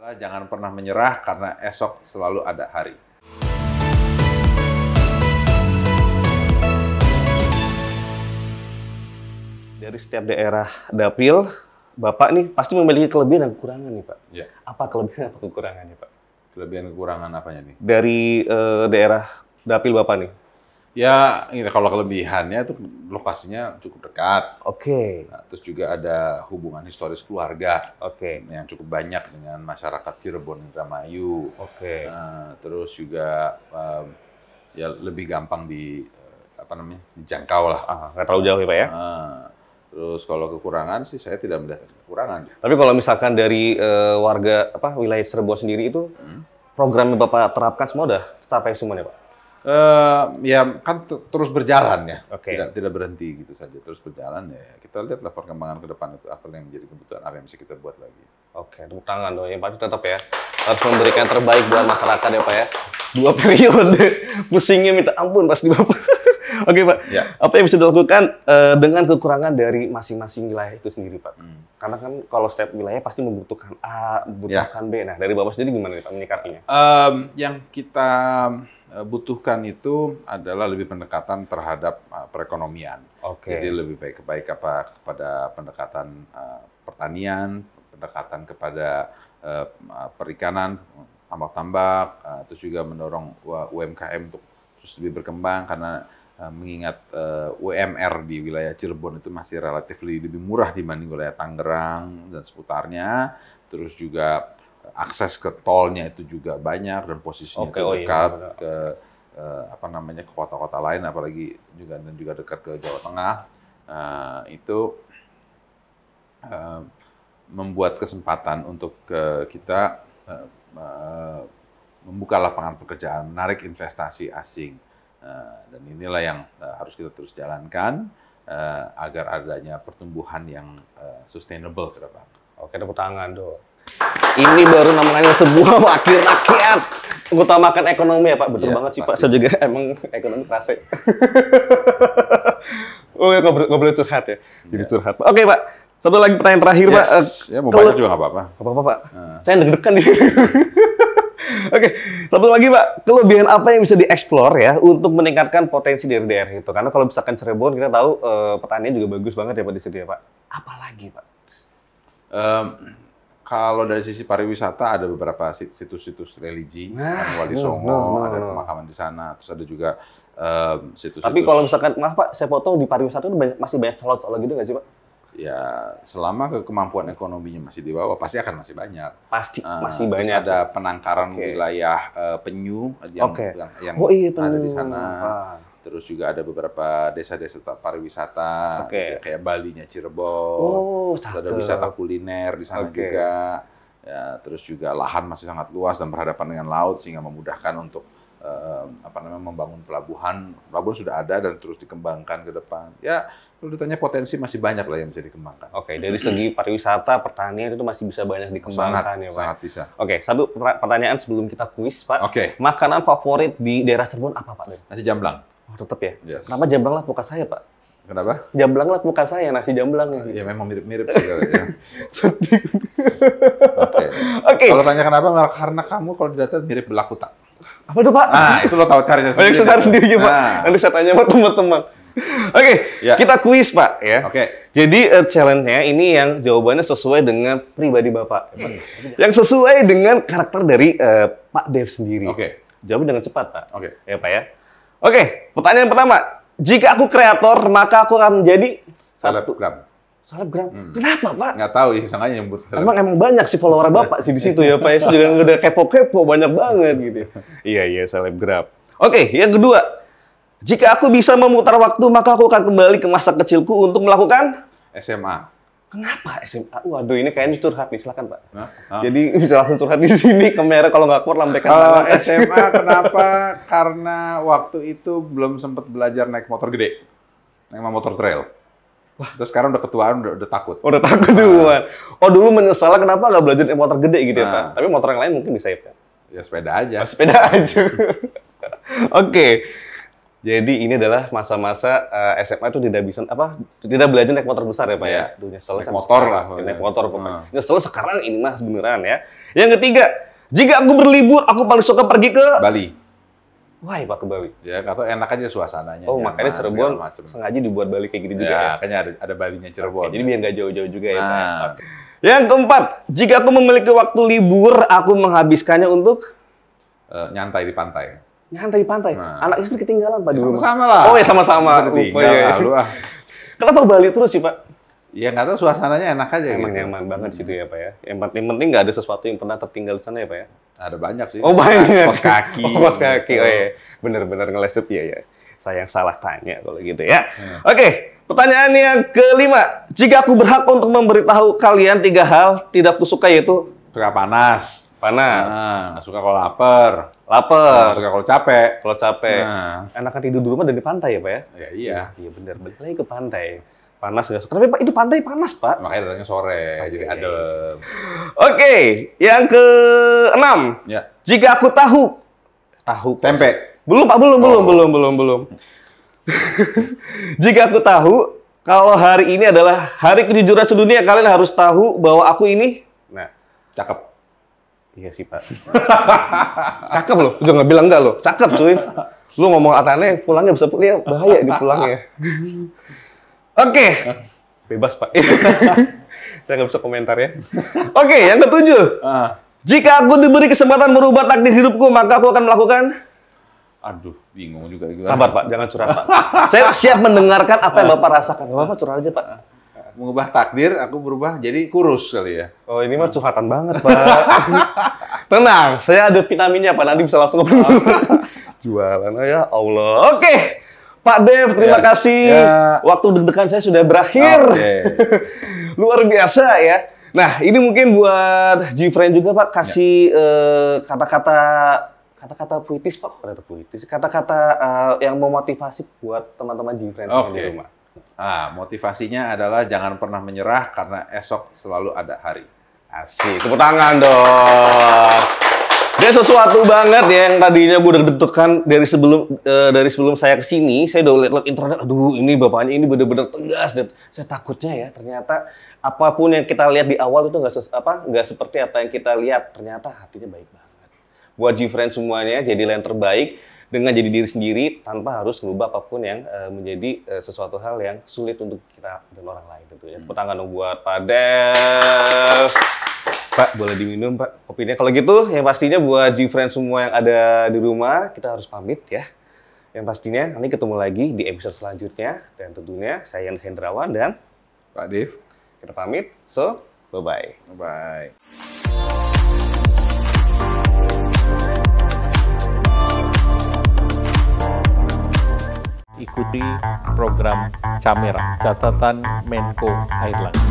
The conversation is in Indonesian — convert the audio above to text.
Jangan pernah menyerah karena esok selalu ada hari. Dari setiap daerah dapil, Bapak nih pasti memiliki kelebihan dan kekurangan nih Pak. Ya. Apa kelebihan apa kekurangannya Pak? Kelebihan kekurangan apanya nih? Dari uh, daerah dapil Bapak nih, Ya, ini kalau kelebihannya itu lokasinya cukup dekat. Oke. Okay. Nah, terus juga ada hubungan historis keluarga. Oke. Okay. Yang cukup banyak dengan masyarakat Cirebon Indramayu. Oke. Okay. Nah, terus juga um, ya lebih gampang di eh, apa namanya dijangkau lah. Ah, terlalu jauh ya pak ya. Nah, terus kalau kekurangan sih saya tidak melihat kekurangan. Tapi kalau misalkan dari uh, warga apa wilayah Cirebon sendiri itu hmm? program yang bapak terapkan semua udah tercapai semuanya pak? Uh, ya kan terus berjalan ya, okay. tidak tidak berhenti gitu saja terus berjalan ya. Kita lihatlah perkembangan ke depan itu apa yang menjadi kebutuhan apa yang bisa kita buat lagi. Oke, okay, tepuk tangan dong. Yang pasti tetap ya harus memberikan terbaik buat masyarakat ya pak ya. Dua periode pusingnya minta ampun pasti bapak. Oke Pak, ya. apa yang bisa dilakukan uh, dengan kekurangan dari masing-masing wilayah itu sendiri Pak? Hmm. Karena kan kalau setiap wilayah pasti membutuhkan A, membutuhkan ya. B. Nah dari Bapak sendiri gimana Pak menyikapinya? Um, yang kita eh, butuhkan itu adalah lebih pendekatan terhadap uh, perekonomian. Okay. Jadi lebih baik baik apa kepada pendekatan uh, pertanian, pendekatan kepada uh, perikanan, tambak-tambak, uh, terus juga mendorong UMKM untuk terus lebih berkembang karena Eh, mengingat uh, eh, UMR di wilayah Cirebon itu masih relatif lebih murah dibanding wilayah Tangerang dan seputarnya. Terus juga eh, akses ke tolnya itu juga banyak dan posisinya okay, dekat oh iya, ke uh, apa namanya ke kota-kota lain apalagi juga dan juga dekat ke Jawa Tengah. Uh, itu uh, membuat kesempatan untuk uh, kita uh, uh, membuka lapangan pekerjaan, menarik investasi asing Eh, dan inilah yang eh, harus kita terus jalankan eh, agar adanya pertumbuhan yang sustainable ke depan. Oke, tepuk tangan dong. Ini baru namanya sebuah wakil rakyat. Mengutamakan ekonomi ya Pak, betul ya, banget sih pasti. Pak. Saya juga emang ekonomi kerasa. oh ya, nggak boleh curhat ya. Jadi yes. Iya. curhat. Oke Pak, satu lagi pertanyaan terakhir yes. Pak. Ya mau Kalo... banyak juga nggak apa-apa. Nggak apa-apa Pak. Uh. Saya deg-degan di sini. Oke, satu lagi Pak, kelebihan apa yang bisa dieksplor ya untuk meningkatkan potensi dari daerah itu? Karena kalau misalkan Cirebon kita tahu e, eh, petaninya juga bagus banget ya Pak di sini ya Pak. Apalagi Pak? Um, kalau dari sisi pariwisata ada beberapa situs-situs religi, nah, Wali Songo, no, no, no. ada pemakaman di sana, terus ada juga um, situs-situs. Tapi kalau misalkan, maaf Pak, saya potong di pariwisata itu masih banyak celot-celot gitu nggak sih Pak? ya selama kemampuan ekonominya masih di bawah pasti akan masih banyak. Pasti uh, ah, masih banyak. Ada penangkaran okay. wilayah uh, penyu yang okay. yang, yang oh, iya, penyu. ada di sana. Ah. Terus juga ada beberapa desa-desa pariwisata okay. ya, kayak Bali-nya Cirebon. Oh, ada wisata kuliner di sana okay. juga. Ya, terus juga lahan masih sangat luas dan berhadapan dengan laut sehingga memudahkan untuk eh, apa namanya membangun pelabuhan. Pelabuhan sudah ada dan terus dikembangkan ke depan. Ya, kalau ditanya potensi masih banyak lah yang bisa dikembangkan. Oke, okay, dari segi pariwisata, pertanian itu masih bisa banyak dikembangkan sangat, ya, Pak. Sangat bisa. Oke, okay, satu pertanyaan sebelum kita kuis, Pak. Oke. Okay. Makanan favorit di daerah Cirebon apa, Pak? Nasi jamblang. Oh, tetap ya. Yes. Kenapa jamblang lah muka saya, Pak? Kenapa? Jamblang lah muka saya, nasi jamblang. Ya memang mirip-mirip sih. ya. Sedih. Oke. Okay. Okay. Kalau tanya kenapa, karena kamu kalau dilihat mirip belakutak apa itu Pak? Nah, itu lo tahu caranya sendiri. Oh, yang cari sendiri Pak. Nah. Nanti saya tanya sama teman-teman. Oke, okay, ya. kita kuis Pak ya. Oke. Okay. Jadi uh, challenge-nya ini yang jawabannya sesuai dengan pribadi Bapak. Hmm. Yang sesuai dengan karakter dari uh, Pak Dev sendiri. Oke. Okay. Jawab dengan cepat Pak. Oke. Okay. Ya Pak ya. Oke, okay, pertanyaan pertama. Jika aku kreator, maka aku akan menjadi... Selebgram. Selebgram. Hmm. Kenapa, Pak? Nggak tahu ya, sengaja nyebut. Selebgram. Emang emang banyak sih follower Bapak sih di situ ya, Pak. Itu juga udah kepo-kepo banyak banget gitu. iya, iya, selebgram. Oke, yang kedua. Jika aku bisa memutar waktu, maka aku akan kembali ke masa kecilku untuk melakukan SMA. Kenapa SMA? Waduh, ini kayaknya curhat nih, silakan Pak. Nah, nah. Jadi bisa langsung curhat di sini kamera kalau nggak kuat lambaikan. Kalau uh, eh, SMA kenapa? Karena waktu itu belum sempat belajar naik motor gede, naik motor trail. Wah. Terus sekarang udah ketuaan udah, udah takut. Oh, udah takut tuh. Nah. Oh dulu menyesal kenapa nggak belajar motor gede gitu nah. ya Pak. Nah. Tapi motor yang lain mungkin bisa ya Pak. Ya sepeda aja. Oh, sepeda aja. Oke. okay. Jadi ini adalah masa-masa uh, eh, SMA itu tidak bisa apa tidak belajar naik motor besar ya pak yeah. ya. Iya. Duh, nyesel naik motor sekarang. lah. Ya, naik motor Pak. Nah. Nyesel sekarang ini mas beneran ya. Yang ketiga, jika aku berlibur, aku paling suka pergi ke Bali. Wah, Pak ke Bali? Ya, atau enak aja suasananya. Oh, nyaman, makanya Cirebon sengaja dibuat Bali kayak gitu ya, juga ya? Kayaknya ada, ada Balinya Cirebon. Oke, jadi biar nggak jauh-jauh juga nah. ya, Pak. Nah. Yang keempat, jika aku memiliki waktu libur, aku menghabiskannya untuk? Uh, nyantai di pantai. Nyantai di pantai? Nah. Anak istri ketinggalan, Pak, ya, di rumah? Sama-sama lah. Oh ya, sama-sama. Ketinggalan, oh, iya. iya. Ah. Kenapa Bali terus sih, Pak? Ya nggak tahu suasananya enak aja Emang gitu. nyaman banget hmm. situ ya Pak ya. Yang penting penting nggak ada sesuatu yang pernah tertinggal di sana ya Pak ya. Ada banyak sih. Oh banyak. Nah, pos kaki. Oh, pos kaki. Gitu. Oh, Oh ya. Bener-bener ngelesep ya ya. Saya yang salah tanya kalau gitu ya. Hmm. Oke. Okay. Pertanyaan yang kelima. Jika aku berhak untuk memberitahu kalian tiga hal tidak kusuka yaitu suka panas. Panas. Nah, suka kalau lapar. Lapar. Nah, suka kalau capek. Kalau capek. Nah. Enakan tidur di rumah dan di pantai ya, Pak ya? Ya iya. Iya benar. Balik lagi ke pantai panas nggak tapi pak itu pantai panas pak makanya datangnya sore okay. jadi adem oke okay. yang ke enam ya. jika aku tahu tahu tempe belum pak belum oh. belum belum belum belum jika aku tahu kalau hari ini adalah hari kejujuran sedunia kalian harus tahu bahwa aku ini nah cakep iya sih pak cakep loh udah nggak bilang enggak loh cakep cuy lu ngomong atane pulangnya bisa pulangnya bahaya di pulangnya Oke. Okay. Bebas, Pak. Saya nggak bisa komentar ya. Oke, okay, yang ketujuh. Ah. Jika aku diberi kesempatan merubah takdir hidupku, maka aku akan melakukan Aduh, bingung juga. Gila. Sabar Pak, jangan curhat Pak. Saya siap mendengarkan apa yang ah. Bapak rasakan. Bapak apa curhat aja Pak. Ah. Mengubah takdir, aku berubah jadi kurus kali ya. Oh, ini mah curhatan banget Pak. Tenang, saya ada vitaminnya Pak. Nanti bisa langsung ngobrol. Jualan, oh ya Allah. Oke. Pak Dev, terima ya, kasih. Ya. Waktu deg-degan saya sudah berakhir. Ah, okay. Luar biasa ya. Nah, ini mungkin buat Friend juga Pak kasih ya. Eh, kata-kata ya. uh, kata-kata puitis Pak, kata-kata puitis, kata-kata uh, yang memotivasi buat teman-teman Friend okay. di rumah. Ah, motivasinya adalah jangan pernah menyerah karena esok selalu ada hari. Asik, tepuk tangan dong. Dan sesuatu banget ya yang tadinya gue deg-degan dari sebelum uh, dari sebelum saya kesini, saya udah lihat internet, aduh ini bapaknya ini bener-bener tegas dan saya takutnya ya ternyata apapun yang kita lihat di awal itu nggak apa nggak seperti apa yang kita lihat ternyata hatinya baik banget. Buat G-Friend semuanya jadi yang terbaik dengan jadi diri sendiri tanpa harus merubah apapun yang uh, menjadi uh, sesuatu hal yang sulit untuk kita dan orang lain tentunya. Hmm. Tepuk tangan buat Pak Dev. Pak, boleh diminum Pak kopinya. Kalau gitu yang pastinya buat G-Friend semua yang ada di rumah, kita harus pamit ya. Yang pastinya nanti ketemu lagi di episode selanjutnya. Dan tentunya saya Yannis Hendrawan dan Pak Dev. Kita pamit, so bye-bye. Bye-bye. ikuti program Camera, catatan Menko Airlangga.